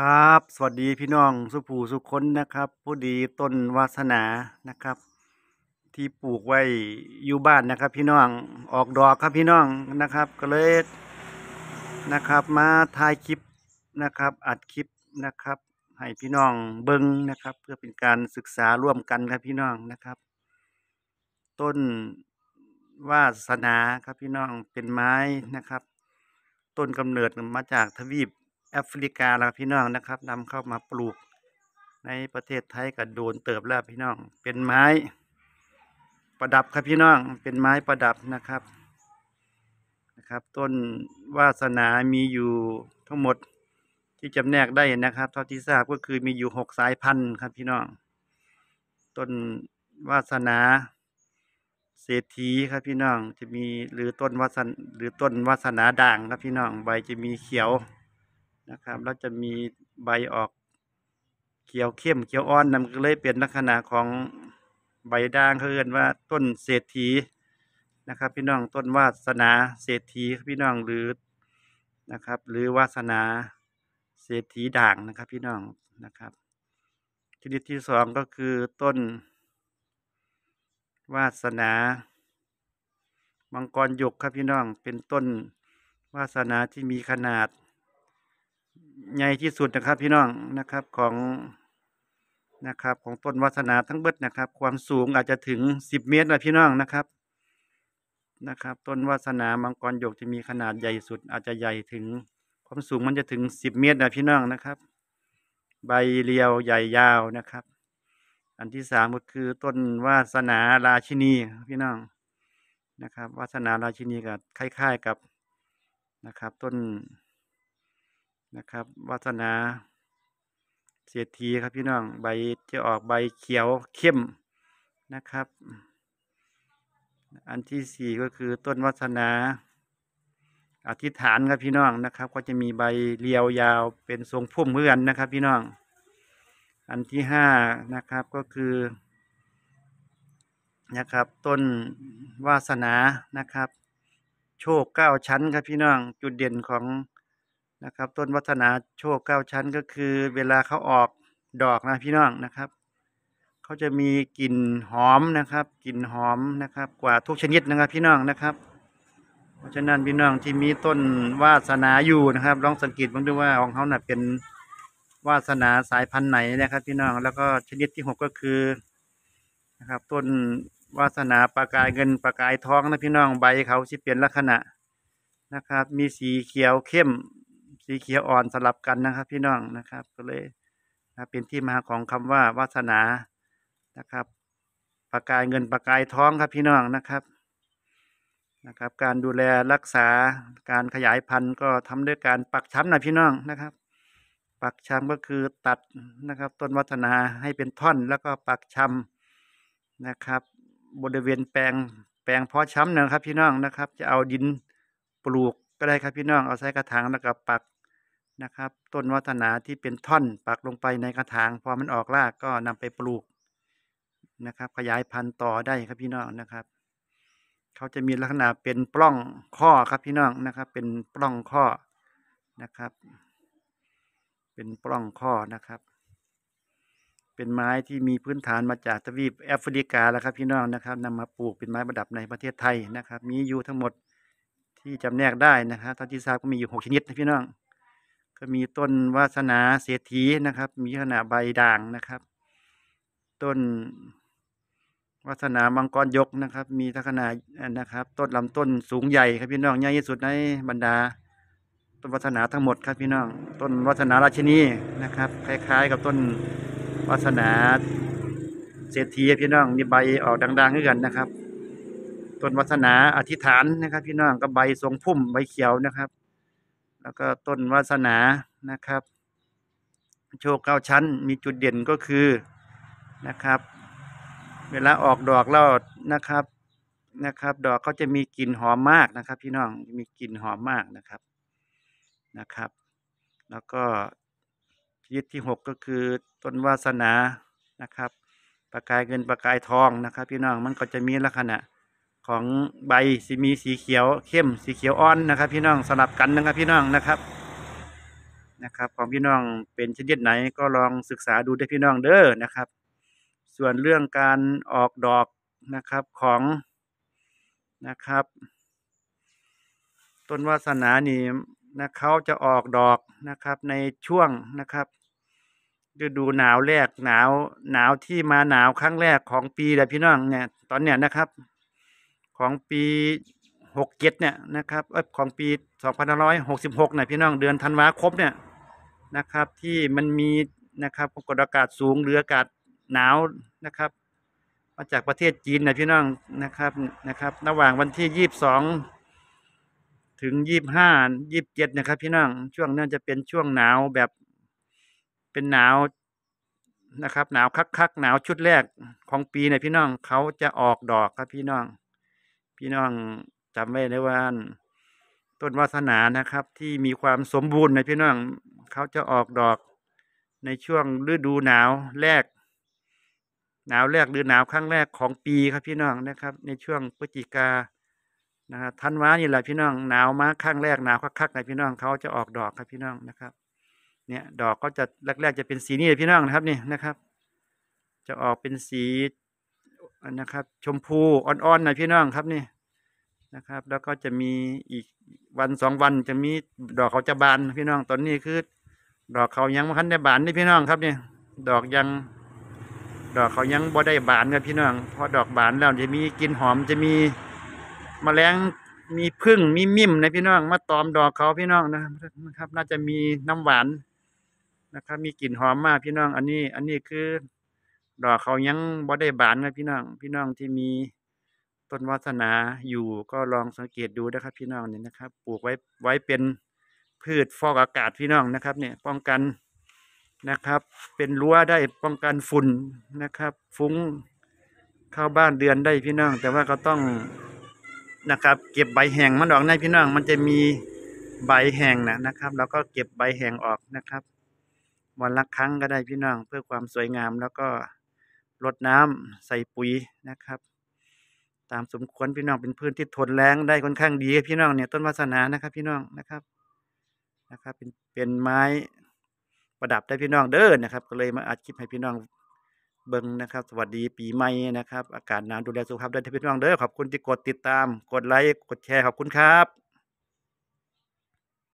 ครับสวัสดีพี่น้องสุภูสุคนนะครับผู้ดีต้นวาสนานะครับ ที่ปลูกไว้อยู่บ้านนะครับ พี่น้องออกดอกครับพี่น้องนะครับ ก็เลยนะครับ มาถ่ายคลิปนะครับ อัดคลิปนะครับให้พี่น้องเบิ้งนะครับ เพื่อเป็นการศึกษาร่วมกันครับพี่น้องนะครับ ต้นวาสนาครับพี่น้องเป็นไม้นะครับ ต้นกำเนิดมาจากทวีปแอฟริกาละพี่น้องนะครับ นำเข้ามาปลูกในประเทศไทยก็โดนเติบแล้วพี่น้องเป็นไม้ประดับครับพี่น้องเป็นไม้ประดับนะครับนะครับ ต้นวาสนามีอยู่ทั้งหมดที่จำแนกได้นะครับเท่าที่ทราบก็คือมีอยู่หกสายพันธุ์ครับพี่น้องต้นวาสนาเศรษฐีครับพี่น้องจะมีหรือต้นวาสนาหรือต้นวาสนาด่างครับพี่น้องใบจะมีเขียวนะครับแล้วจะมีใบออกเขียวเข้มเขียวอ่อนนั่นก็เลยเป็นลักษณะของใบด่างเขาเรียกว่าต้นเศรษฐีนะครับพี่น้องต้นวาสนาเศรษฐีพี่น้องหรือนะครับหรือวาสนาเศรษฐีด่างนะครับพี่น้องนะครับชนิดที่สองก็คือต้นวาสนามังกรหยกครับพี่น้องเป็นต้นวาสนาที่มีขนาดใหญ่ที่สุดนะครับพี่น้องนะครับของนะครับ ของต้นวัฒนาทั้งเบิดนะครับ ความสูงอาจจะถึงสิบเมตรนะพี่น้อง นะครับนะครับ ต้นวาสนามังกรหยกจะ มีขนาดใหญ่สุด อาจจะใหญ่ถึงความสูงมันจะถึงสิบเมตรนะพี่น้อง นะครับ ใบเรียวใหญ่ยาวนะครับ อันที่สามก็คือต้นวาสนาราชินีพี่น้องนะครับวาสนาราชินีกับคล้าย ๆกับนะครับ ต้นนะครับวัฒนาเสียทีครับพี่น้อง ใบจะออกใบเขียวเข้มนะครับ อันที่สี่ก็คือต้นวัฒนาอธิษฐานครับพี่น้องนะครับ ก็จะมีใบเรียวยาวเป็นทรงพุ่มเหมือนนะครับพี่น้อง อันที่ห้านะครับก็คือนะครับ ต้นวาสนานะครับ โชคเก้าชั้นครับพี่น้องจุดเด่นของนะครับต้นวัฒนาโชคเก้าชั้นก็คือเวลาเขาออกดอกนะ พี่น้องนะครับ เขาจะมีกลิ่นหอมนะครับกลิ่นหอมนะครับ กว่าทุกชนิดนะครับพี่น้องนะครับ เพราะฉะนั้นพี่น้องที่มีต้นวาสนาอยู่นะครับลองสังเกตบ้างดูว่าของเขาเน่ะเป็นวาสนาสายพันธุ์ไหนนะครับ พี่น้องแล้วก็ชนิดที่หกก็คือนะครับต้นวาสนาปลากายเงินปลากายทองนะพี่น้อง ใบเขาสิเปลี่ยนลักษณะนะครับ มีสีเขียวเข้มสีเขียวอ่อนสลับกันนะครับพี่น้องนะครับก็เลยเป็นที่มาของคำว่าวาสนานะครับประกายเงินประกายท้องครับพี่น้องนะครับนะครับ การดูแลรักษาการขยายพันธุ์ก็ทำด้วยการปักช้ำนะพี่น้องนะครับ ปักช้ำก็คือตัดนะครับ ต้นวัฒนาให้เป็นท่อนแล้วก็ปักช้ำนะครับ บริเวณแปลงแปลงเพาะช้ำนะครับพี่น้องนะครับ จะเอาดินปลูกก็ได้ครับพี่น้องเอาใส่กระถางแล้วก็ปักนะครับต้นวัฒนาที่เป็นท่อนปักลงไปในกระถางพอมันออกรากก็นำไปปลูกนะครับ ขยายพันธุ์ต่อได้ครับพี่น้องนะครับ เขาจะมีลักษณะเป็นปล้องข้อครับพี่น้องนะครับ เป็นปล้องข้อนะครับ เป็นปล้องข้อนะครับ เป็นไม้ที่มีพื้นฐานมาจากทวีปแอฟริกาแล้วครับพี่น้องนะครับ นำมาปลูกเป็นไม้ประดับในประเทศไทยนะครับ มีอยู่ทั้งหมดที่จำแนกได้นะครับตท่าที่ทราบก็มีอยู่หกชนิดนะพี่น้อง ก็มีต้นวาสนาเศรษฐีนะครับ มีขนาดใบด่างนะครับ ต้นวาสนามังกรยกนะครับ มีทักษะนะครับ ต้นลำต้นสูงใหญ่ครับพี่น้อง ใหญ่ที่สุดในบรรดา ต้นวาสนาทั้งหมดครับพี่น้อง ต้นวาสนาราชินีนะครับ คล้ายๆ กับต้นวาสนาเศรษฐีพี่น้อง มีใบออกดังๆด้วยกันนะครับต้นวัฒนาอธิษฐานนะครับ พี่น้องก็ใบทรงพุ่มใบเขียวนะครับ แล้วก็ต้นวัฒนานะครับ โชคเก้าชั้นมีจุดเด่นก็คือนะครับ เวลาออกดอกแล้วนะครับนะครับ ดอกเขาจะมีกลิ่นหอมมากนะครับ พี่น้องมีกลิ่นหอมมากนะครับนะครับ แล้วก็ยึดที่หกก็คือต้นวาสนานะครับ ประกายเงินประกายทองนะครับ พี่น้อง มันก็จะมีลักษณะของใบสีมีสีเขียว เข้มสีเขียวอ่อนนะครับพี่น้องสลับกันนะครับพี่น้องนะครับนะครับ ของพี่น้องเป็นชนิดไหนก็ลองศึกษาดูได้พี่น้องเด้อนะครับ ส่วนเรื่องการออกดอกนะครับของนะครับ ต้นวาสนานี่นะเขาจะออกดอกนะครับ ในช่วงนะครับฤดูหนาวแรกหนาวหนาวที่มาหนาวครั้งแรกของปีเลยพี่น้องเนี่ยตอนเนี้ยนะครับของปีหกเจ็ดเนี่ยนะครับของปีสองพันห้ร้อยหกสิบหกเนี่ยพี่น้อง เดือนธันวาคมเนี่ยนะครับ ที่มันมีนะครับกดอากาศสูงหรืออากาศหนาวนะครับมาจากประเทศจีนนะพี่น้องนะครับนะครับ ระหว่างวันที่ยี่สิบสองถึงยี่บห้ายี่บเจ็ดนะครับ พี่น้องช่วงนั้นจะเป็นช่วงหนาวแบบเป็นหนาวนะครับ หนาวคักๆหนาวชุดแรกของปีนะพี่น้องเขาจะออกดอกครับพี่น้องพี่น้องจำไว้เลยว่าต้นวาสนานะครับ ที่มีความสมบูรณ์ในพี่น้องเขาจะออกดอกในช่วงฤดูหนาวแรก หนาวแรกหรือหนาวครั้งแรกของปีครับพี่น้องนะครับ ในช่วงพฤศจิกานะครับันวานี่แหละพี่น้องหนาวมาครั้งแรกหนาวคักๆในพี่น้องเขาจะออกดอกครับพี่น้องนะครับ เนี่ยดอกก็จะแรกๆจะเป็นสีนี้เลยพี่น้องนะครับนี่นะครับ จะออกเป็นสีนะครับชมพูอ่อนๆนะพี่น้องครับนี่นะครับ แล้วก็จะมีอีกวันสองวันจะมีดอกเขาจะบานพี่น้องตอนนี้คือ ดอกเขายังไม่ทันได้บานนี่พี่น้องครับนี่ดอกยัง ดอกเขายังบ่ได้บานนะพี่น้อง พอดอกบานแล้วจะมีกลิ่นหอมจะมีมแมลงมีพึ่งมีมิ่มนะพี่น้อง มาตอมดอกเขาพี่น้องนะครับ น่าจะมีน้ำหวานนะครับ มีกลิ่นหอมมากพี่น้องอันนี้อันนี้คือดอกเขายังบ่ได้บานนะพี่น้อง พี่น้องที่มีต้นวาสนาอยู่ก็ลองสังเกตดูนะครับ พี่น้องเนี่ยนะครับ ปลูกไว้ไว้เป็นพืชฟอกอากาศพี่น้องนะครับเนี่ยป้องกันนะครับ เป็นรั้วได้ป้องกันฝุ่นนะครับฟุ้งเข้าบ้านเดือนได้พี่น้องแต่ว่าก็ต้องนะครับ เก็บใบแห้งมันออกนพี่น้องมันจะมีใบแห้งนะนะครับ แล้วก็เก็บใบแห้งออกนะครับวันละครั้งก็ได้พี่น้องเพื่อความสวยงามแล้วก็รดน้ำใส่ปุ๋ยนะครับ ตามสมควรพี่น้องเป็นพื้นที่ทนแรงได้ค่อนข้างดีพี่น้องเนี่ยต้นวาสนานะครับพี่น้องนะครับนะครับ เป็นเป็นไม้ประดับได้พี่น้องเด้อนะครับ ก็เลยมาอัดคลิปให้พี่น้องเบิ้งนะครับ สวัสดีปีใหม่นะครับ อากาศหนาวดูแลสุขภาพด้วยพี่น้องเด้อขอบคุณที่กดติดตามกดไลค์กดแชร์ขอบคุณครับ